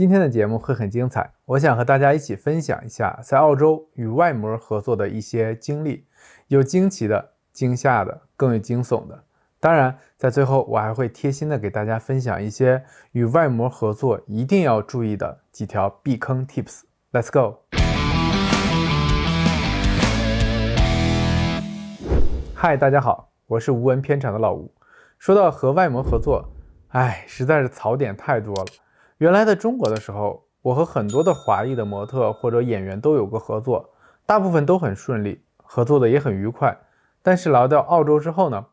今天的节目会很精彩，我想和大家一起分享一下在澳洲与外模合作的一些经历，有惊奇的、惊吓的，更有惊悚的。当然，在最后我还会贴心的给大家分享一些与外模合作一定要注意的几条避坑 Tips。Let's go。嗨，大家好，我是无文片场的老吴。说到和外模合作，哎，实在是槽点太多了。原来在中国的时候，我和很多的华裔的模特或者演员都有过合作，大部分都很顺利，合作的也很愉快。但是来到澳洲之后呢，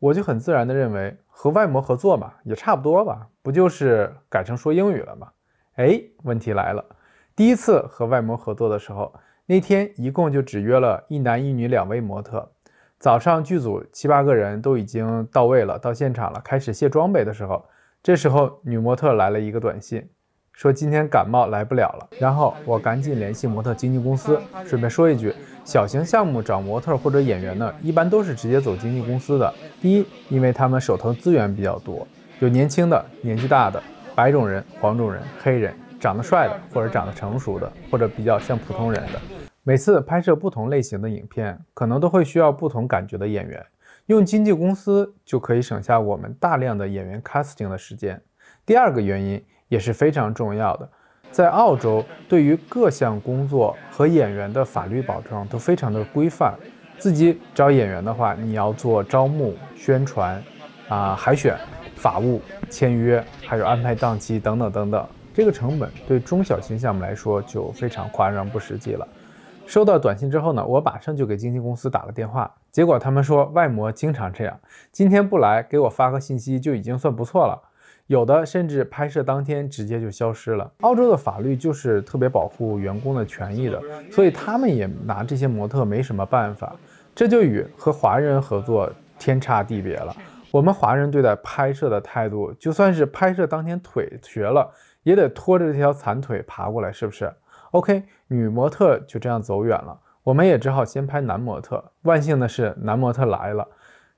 我就很自然的认为和外模合作嘛，也差不多吧，不就是改成说英语了吗？哎，问题来了，第一次和外模合作的时候，那天一共就只约了一男一女两位模特。早上剧组七八个人都已经到位了，到现场了，开始卸装备的时候。这时候，女模特来了一个短信，说今天感冒来不了了。然后我赶紧联系模特经纪公司。顺便说一句，小型项目找模特或者演员呢，一般都是直接走经纪公司的。第一，因为他们手头资源比较多，有年轻的、年纪大的、白种人、黄种人、黑人，长得帅的，或者长得成熟的，或者比较像普通人的。每次拍摄不同类型的影片，可能都会需要不同感觉的演员。用经纪公司就可以省下我们大量的演员 casting 的时间。第二个原因也是非常重要的，在澳洲，对于各项工作和演员的法律保障都非常的规范。自己找演员的话，你要做招募、宣传，啊，海选、法务、签约，还有安排档期等等等等，这个成本对中小型项目来说就非常夸张、不实际了。收到短信之后呢，我马上就给经纪公司打了电话，结果他们说外模经常这样，今天不来给我发个信息就已经算不错了，有的甚至拍摄当天直接就消失了。澳洲的法律就是特别保护员工的权益的，所以他们也拿这些模特没什么办法，这就与和华人合作天差地别了。我们华人对待拍摄的态度，就算是拍摄当天腿瘸了，也得拖着这条残腿爬过来，是不是？OK，女模特就这样走远了，我们也只好先拍男模特。万幸的是，男模特来了。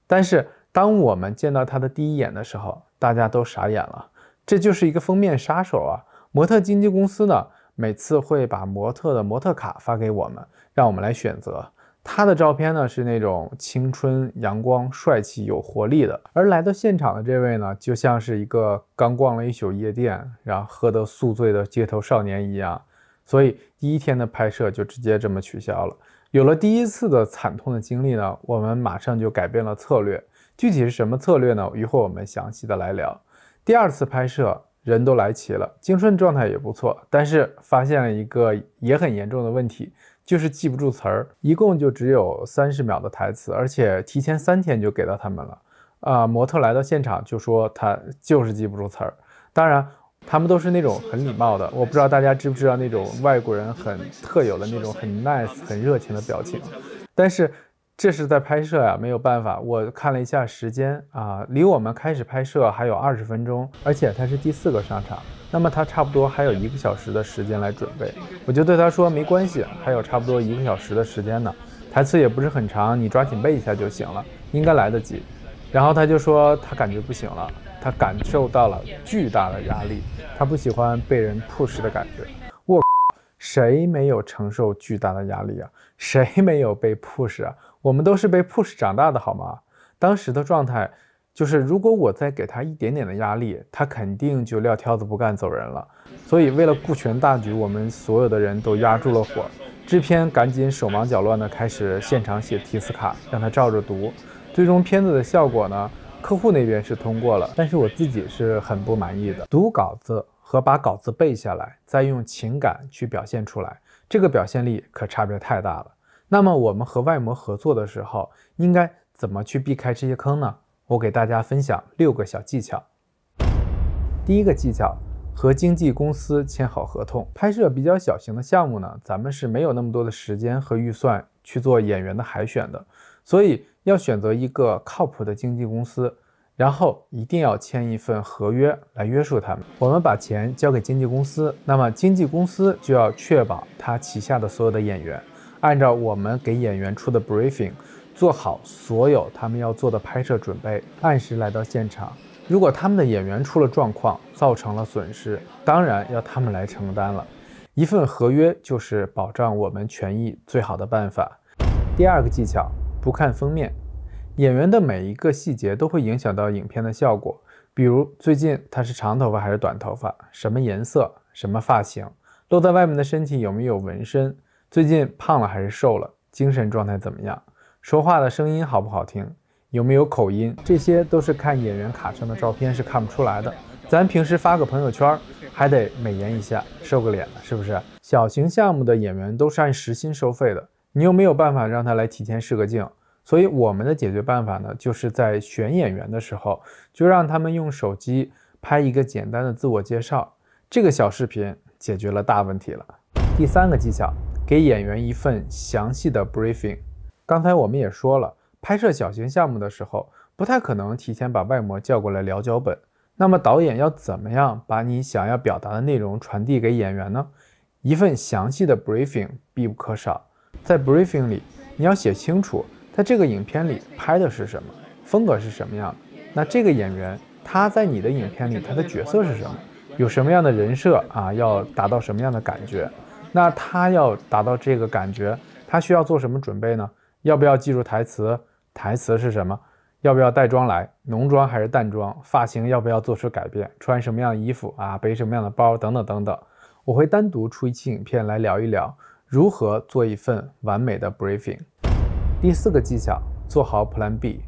但是当我们见到他的第一眼的时候，大家都傻眼了。这就是一个封面杀手啊！模特经纪公司呢，每次会把模特的模特卡发给我们，让我们来选择。他的照片呢，是那种青春、阳光、帅气、有活力的。而来到现场的这位呢，就像是一个刚逛了一宿夜店，然后喝得宿醉的街头少年一样。所以第一天的拍摄就直接这么取消了。有了第一次的惨痛的经历呢，我们马上就改变了策略。具体是什么策略呢？一会儿我们详细的来聊。第二次拍摄人都来齐了，精神状态也不错，但是发现了一个也很严重的问题，就是记不住词儿。一共就只有三十秒的台词，而且提前三天就给到他们了。啊，模特来到现场就说他就是记不住词儿。当然。他们都是那种很礼貌的，我不知道大家知不知道那种外国人很特有的那种很 nice 很热情的表情。但是这是在拍摄呀，没有办法。我看了一下时间啊，离我们开始拍摄还有二十分钟，而且他是第四个上场，那么他差不多还有一个小时的时间来准备。我就对他说，没关系，还有差不多一个小时的时间呢，台词也不是很长，你抓紧背一下就行了，应该来得及。然后他就说他感觉不行了。他感受到了巨大的压力，他不喜欢被人 push 的感觉。我，谁没有承受巨大的压力啊？谁没有被 push 啊？我们都是被 push 长大的，好吗？当时的状态就是，如果我再给他一点点的压力，他肯定就撂挑子不干走人了。所以，为了顾全大局，我们所有的人都压住了火。制片赶紧手忙脚乱的开始现场写提词卡，让他照着读。最终片子的效果呢？客户那边是通过了，但是我自己是很不满意的。读稿子和把稿子背下来，再用情感去表现出来，这个表现力可差别太大了。那么我们和外模合作的时候，应该怎么去避开这些坑呢？我给大家分享六个小技巧。第一个技巧，和经纪公司签好合同。拍摄比较小型的项目呢，咱们是没有那么多的时间和预算去做演员的海选的，所以。要选择一个靠谱的经纪公司，然后一定要签一份合约来约束他们。我们把钱交给经纪公司，那么经纪公司就要确保他旗下的所有的演员按照我们给演员出的 briefing 做好所有他们要做的拍摄准备，按时来到现场。如果他们的演员出了状况，造成了损失，当然要他们来承担了。一份合约就是保障我们权益最好的办法。第二个技巧。不看封面，演员的每一个细节都会影响到影片的效果。比如最近他是长头发还是短头发，什么颜色，什么发型，露在外面的身体有没有纹身，最近胖了还是瘦了，精神状态怎么样，说话的声音好不好听，有没有口音，这些都是看演员卡上的照片是看不出来的。咱平时发个朋友圈，还得美颜一下，瘦个脸呢，是不是？小型项目的演员都是按时薪收费的。你又没有办法让他来提前试个镜，所以我们的解决办法呢，就是在选演员的时候就让他们用手机拍一个简单的自我介绍，这个小视频解决了大问题了。第三个技巧，给演员一份详细的 briefing。刚才我们也说了，拍摄小型项目的时候不太可能提前把外模叫过来聊脚本，那么导演要怎么样把你想要表达的内容传递给演员呢？一份详细的 briefing 必不可少。在 briefing 里，你要写清楚，在这个影片里拍的是什么风格是什么样的。那这个演员他在你的影片里他的角色是什么？有什么样的人设啊？要达到什么样的感觉？那他要达到这个感觉，他需要做什么准备呢？要不要记住台词？台词是什么？要不要带妆来？浓妆还是淡妆？发型要不要做出改变？穿什么样的衣服啊？背什么样的包？等等等等。我会单独出一期影片来聊一聊。如何做一份完美的 briefing？第四个技巧，做好 plan B。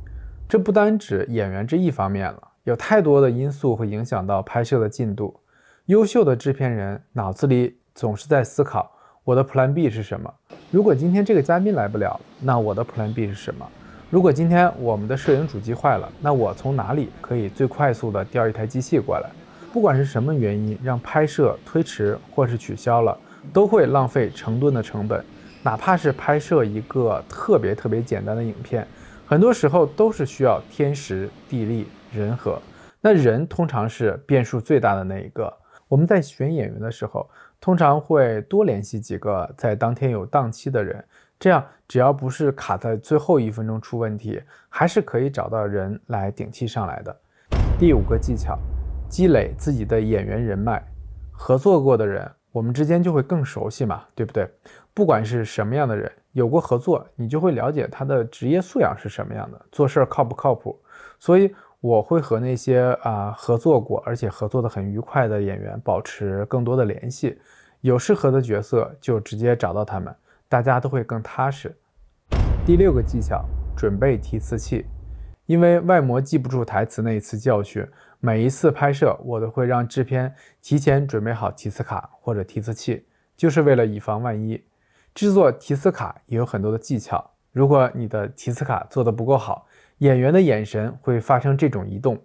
这不单指演员这一方面了，有太多的因素会影响到拍摄的进度。优秀的制片人脑子里总是在思考，我的 plan B 是什么？如果今天这个嘉宾来不了，那我的 plan B 是什么？如果今天我们的摄影主机坏了，那我从哪里可以最快速的调一台机器过来？不管是什么原因让拍摄推迟或是取消了。都会浪费成吨的成本，哪怕是拍摄一个特别特别简单的影片，很多时候都是需要天时地利人和。那人通常是变数最大的那一个。我们在选演员的时候，通常会多联系几个在当天有档期的人，这样只要不是卡在最后一分钟出问题，还是可以找到人来顶替上来的。第五个技巧，积累自己的演员人脉，合作过的人。我们之间就会更熟悉嘛，对不对？不管是什么样的人，有过合作，你就会了解他的职业素养是什么样的，做事儿靠不靠谱。所以我会和那些啊合作过，而且合作的很愉快的演员保持更多的联系，有适合的角色就直接找到他们，大家都会更踏实。第六个技巧，准备提词器，因为外模记不住台词，那一次教训。每一次拍摄，我都会让制片提前准备好提词卡或者提词器，就是为了以防万一。制作提词卡也有很多的技巧。如果你的提词卡做的不够好，演员的眼神会发生这种移动，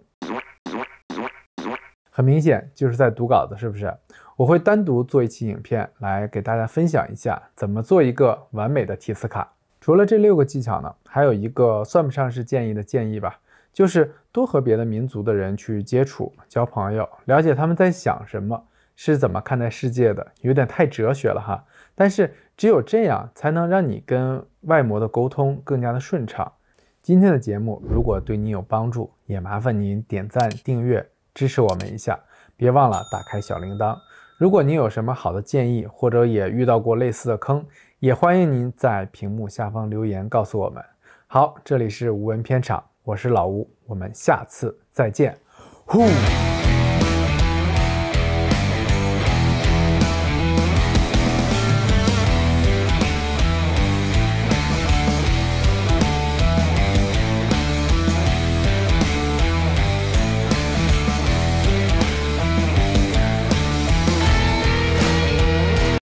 很明显就是在读稿子，是不是？我会单独做一期影片来给大家分享一下怎么做一个完美的提词卡。除了这六个技巧呢，还有一个算不上是建议的建议吧。就是多和别的民族的人去接触、交朋友，了解他们在想什么，是怎么看待世界的，有点太哲学了哈。但是只有这样才能让你跟外模的沟通更加的顺畅。今天的节目如果对你有帮助，也麻烦您点赞、订阅支持我们一下，别忘了打开小铃铛。如果您有什么好的建议，或者也遇到过类似的坑，也欢迎您在屏幕下方留言告诉我们。好，这里是无文片场。我是老吴，我们下次再见。呼。